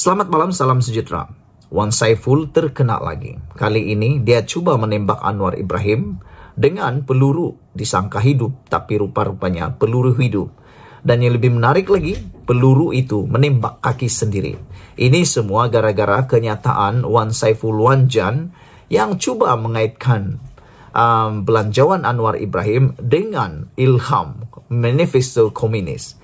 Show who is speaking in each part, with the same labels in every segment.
Speaker 1: Selamat malam, salam sejahtera. Wan Saiful terkena lagi. Kali ini dia cuba menembak Anwar Ibrahim dengan peluru disangka hidup, tapi rupa-rupanya peluru hidup. Dan yang lebih menarik lagi, peluru itu menembak kaki sendiri. Ini semua gara-gara kenyataan Wan Saiful Wanjan yang cuba mengaitkan um, belanjawan Anwar Ibrahim dengan ilham manifesto komunis.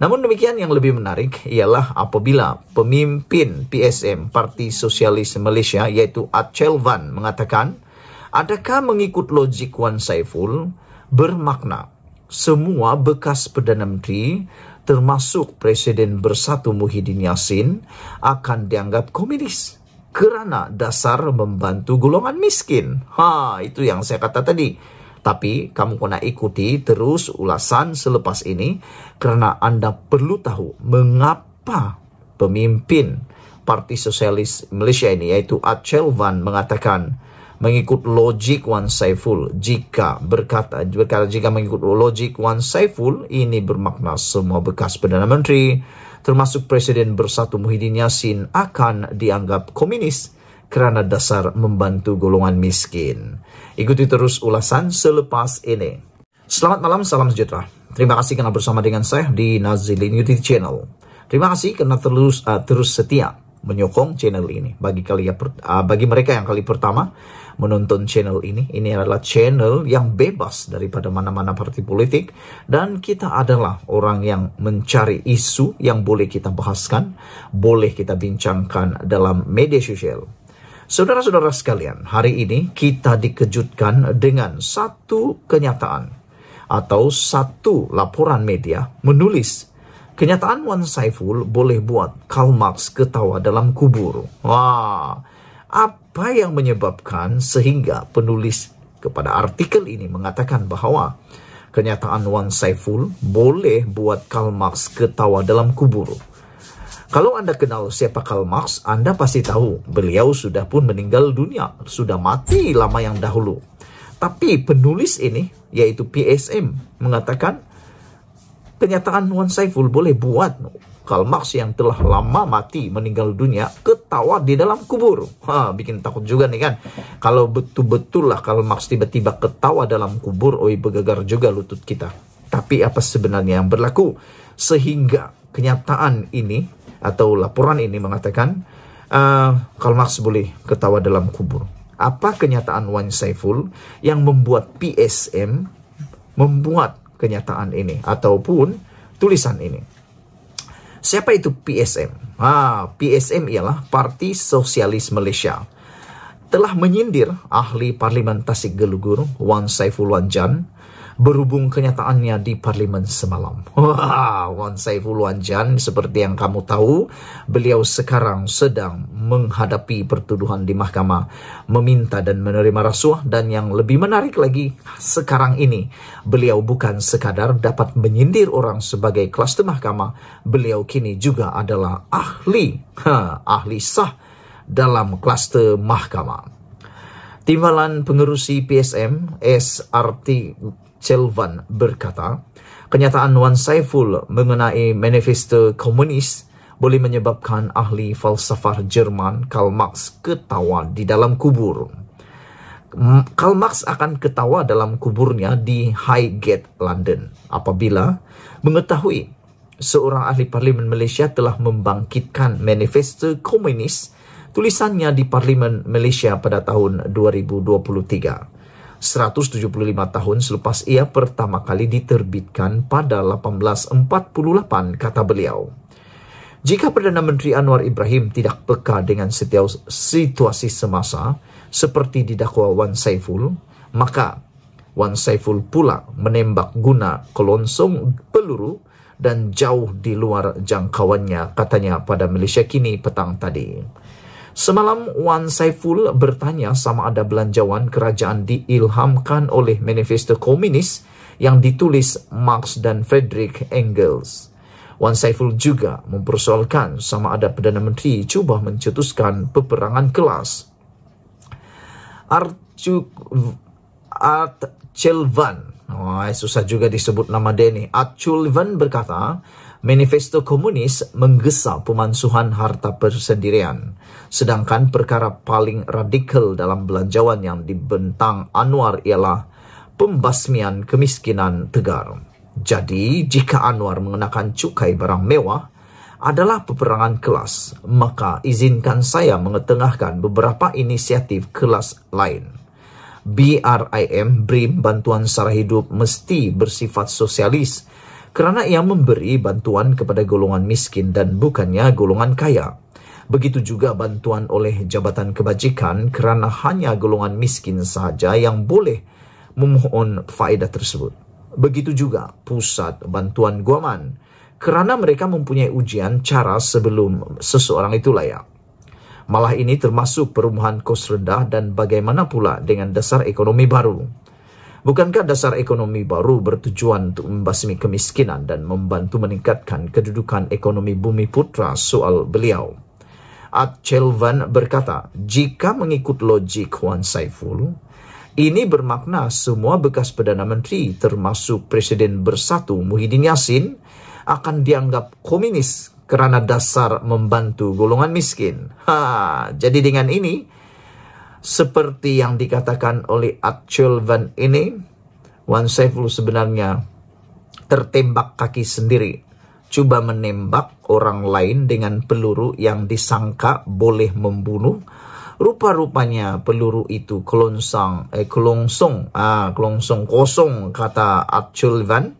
Speaker 1: Namun demikian yang lebih menarik ialah apabila pemimpin PSM Parti Sosialis Malaysia yaitu Achel Van mengatakan, adakah mengikut logik Wan Saiful bermakna semua bekas Perdana Menteri termasuk Presiden Bersatu Muhyiddin Yassin akan dianggap komunis kerana dasar membantu golongan miskin. Ha, itu yang saya kata tadi tapi kamu kena ikuti terus ulasan selepas ini karena Anda perlu tahu mengapa pemimpin Parti Sosialis Malaysia ini yaitu Achel Van mengatakan mengikut logik Wan Saiful jika berkata, berkata jika mengikut logik Wan Saiful ini bermakna semua bekas Perdana Menteri termasuk Presiden Bersatu Muhyiddin Yassin akan dianggap komunis kerana dasar membantu golongan miskin. Ikuti terus ulasan selepas ini. Selamat malam, salam sejahtera. Terima kasih karena bersama dengan saya di Nazilin YouTube Channel. Terima kasih karena terus uh, terus setia menyokong channel ini. Bagi kalian ya uh, bagi mereka yang kali pertama menonton channel ini, ini adalah channel yang bebas daripada mana-mana partai politik dan kita adalah orang yang mencari isu yang boleh kita bahaskan, boleh kita bincangkan dalam media sosial. Saudara-saudara sekalian, hari ini kita dikejutkan dengan satu kenyataan atau satu laporan media menulis kenyataan Wan Saiful boleh buat Karl Marx ketawa dalam kubur. Wah, apa yang menyebabkan sehingga penulis kepada artikel ini mengatakan bahwa kenyataan Wan Saiful boleh buat Karl Marx ketawa dalam kubur. Kalau Anda kenal siapa Karl Marx, Anda pasti tahu beliau sudah pun meninggal dunia, sudah mati lama yang dahulu. Tapi penulis ini, yaitu PSM, mengatakan kenyataan Wan Saiful boleh buat Karl Marx yang telah lama mati meninggal dunia ketawa di dalam kubur. Ha, bikin takut juga nih kan. Kalau betul-betul lah Karl Marx tiba-tiba ketawa dalam kubur, oi bergegar juga lutut kita. Tapi apa sebenarnya yang berlaku? Sehingga kenyataan ini atau laporan ini mengatakan uh, Karl Marx boleh ketawa dalam kubur. Apa kenyataan Wan Saiful yang membuat PSM membuat kenyataan ini ataupun tulisan ini? Siapa itu PSM? Ah, PSM ialah Parti Sosialis Malaysia. Telah menyindir ahli parlimen Tasik Gelugur Wan Saiful Wanjan berhubung kenyataannya di parlimen semalam. Wan Saiful Wan Jan, seperti yang kamu tahu, beliau sekarang sedang menghadapi pertuduhan di mahkamah, meminta dan menerima rasuah, dan yang lebih menarik lagi, sekarang ini, beliau bukan sekadar dapat menyindir orang sebagai kluster mahkamah, beliau kini juga adalah ahli, ha, ahli sah dalam kluster mahkamah. Timbalan pengerusi PSM SRT Chelvan berkata, kenyataan Wan Saiful mengenai manifesto komunis boleh menyebabkan ahli falsafah Jerman Karl Marx ketawa di dalam kubur. Karl Marx akan ketawa dalam kuburnya di Highgate, London apabila mengetahui seorang ahli parlimen Malaysia telah membangkitkan manifesto komunis tulisannya di parlimen Malaysia pada tahun 2023. 175 tahun selepas ia pertama kali diterbitkan pada 1848 kata beliau. Jika Perdana Menteri Anwar Ibrahim tidak peka dengan setiap situasi semasa seperti didakwa Wan Saiful, maka Wan Saiful pula menembak guna kelonsong peluru dan jauh di luar jangkauannya katanya pada Malaysia kini petang tadi. Semalam Wan Saiful bertanya sama ada belanjawan kerajaan diilhamkan oleh manifesto komunis yang ditulis Marx dan Friedrich Engels. Wan Saiful juga mempersoalkan sama ada Perdana Menteri cuba mencetuskan peperangan kelas. Archuk Art oh, susah juga disebut nama Denny. ini. berkata, manifesto komunis menggesa pemansuhan harta persendirian. Sedangkan perkara paling radikal dalam belanjawan yang dibentang Anwar ialah pembasmian kemiskinan tegar. Jadi, jika Anwar mengenakan cukai barang mewah adalah peperangan kelas, maka izinkan saya mengetengahkan beberapa inisiatif kelas lain. BRIM, BRIM, Bantuan Sara Hidup, mesti bersifat sosialis kerana ia memberi bantuan kepada golongan miskin dan bukannya golongan kaya. Begitu juga bantuan oleh Jabatan Kebajikan kerana hanya golongan miskin sahaja yang boleh memohon faedah tersebut. Begitu juga Pusat Bantuan Guaman kerana mereka mempunyai ujian cara sebelum seseorang itu layak. Malah ini termasuk perumahan kos rendah dan bagaimana pula dengan dasar ekonomi baru. Bukankah dasar ekonomi baru bertujuan untuk membasmi kemiskinan dan membantu meningkatkan kedudukan ekonomi bumi putra soal beliau? At Chelvan berkata, jika mengikut logik Huan Saiful, ini bermakna semua bekas Perdana Menteri termasuk Presiden Bersatu Muhyiddin Yassin akan dianggap komunis kerana dasar membantu golongan miskin. Ha, jadi dengan ini, seperti yang dikatakan oleh Achul Van ini, Wan Saiful sebenarnya tertembak kaki sendiri. Coba menembak orang lain dengan peluru yang disangka boleh membunuh. Rupa-rupanya peluru itu kelongsong, eh, kelongsong, ah, kelongsong kosong kata Achul Van.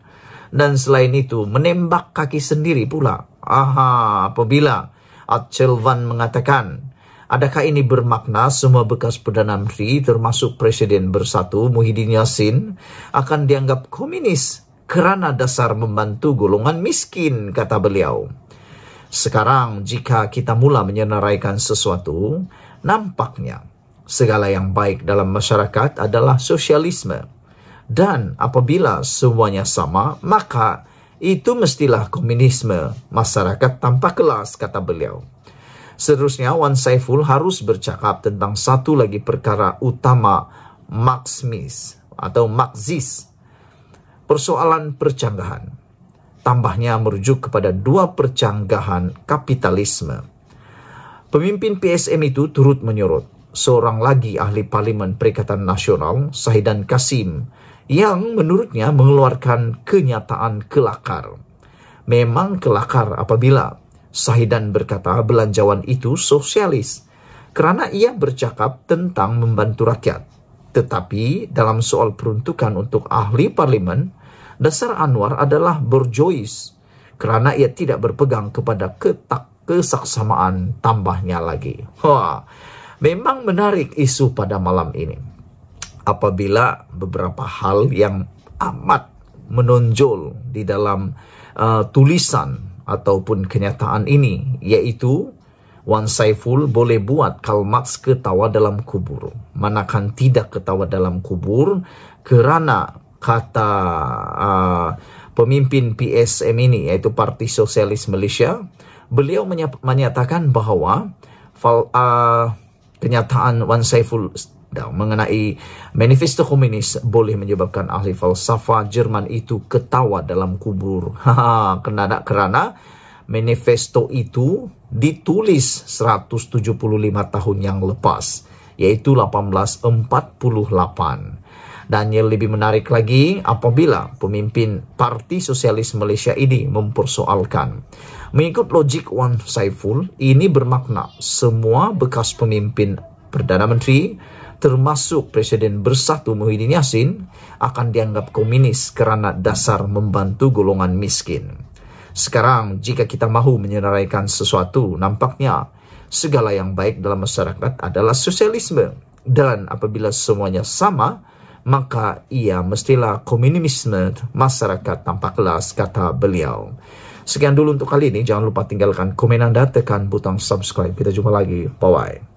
Speaker 1: Dan selain itu menembak kaki sendiri pula. Aha, apabila Achul Van mengatakan, Adakah ini bermakna semua bekas Perdana Menteri termasuk Presiden Bersatu Muhyiddin Yassin akan dianggap komunis kerana dasar membantu golongan miskin, kata beliau. Sekarang jika kita mula menyenaraikan sesuatu, nampaknya segala yang baik dalam masyarakat adalah sosialisme. Dan apabila semuanya sama, maka itu mestilah komunisme masyarakat tanpa kelas, kata beliau. Seterusnya, Wan Saiful harus bercakap tentang satu lagi perkara utama Smith atau Maxis. persoalan percanggahan. Tambahnya merujuk kepada dua percanggahan kapitalisme. Pemimpin PSM itu turut menyorot seorang lagi ahli parlimen Perikatan Nasional, Sahidan Kasim, yang menurutnya mengeluarkan kenyataan kelakar. Memang kelakar apabila Sahidan berkata belanjawan itu sosialis karena ia bercakap tentang membantu rakyat. Tetapi dalam soal peruntukan untuk ahli parlimen, dasar Anwar adalah berjois karena ia tidak berpegang kepada ketak kesaksamaan tambahnya lagi. Wah, memang menarik isu pada malam ini. Apabila beberapa hal yang amat menonjol di dalam uh, tulisan ataupun kenyataan ini iaitu Wan Saiful boleh buat kalmax ketawa dalam kubur. Manakan tidak ketawa dalam kubur kerana kata uh, pemimpin PSM ini iaitu Parti Sosialis Malaysia beliau menyatakan bahawa uh, kenyataan Wan Saiful mengenai manifesto komunis boleh menyebabkan ahli falsafah Jerman itu ketawa dalam kubur. Karena kerana manifesto itu ditulis 175 tahun yang lepas, yaitu 1848. Dan yang lebih menarik lagi apabila pemimpin Parti Sosialis Malaysia ini mempersoalkan. Mengikut logik Wan Saiful, ini bermakna semua bekas pemimpin Perdana Menteri, termasuk Presiden Bersatu Muhyiddin Yassin akan dianggap komunis karena dasar membantu golongan miskin. Sekarang jika kita mahu menyenaraikan sesuatu, nampaknya segala yang baik dalam masyarakat adalah sosialisme. Dan apabila semuanya sama, maka ia mestilah komunisme masyarakat tanpa kelas, kata beliau. Sekian dulu untuk kali ini. Jangan lupa tinggalkan komen Anda, tekan butang subscribe. Kita jumpa lagi. Bye-bye.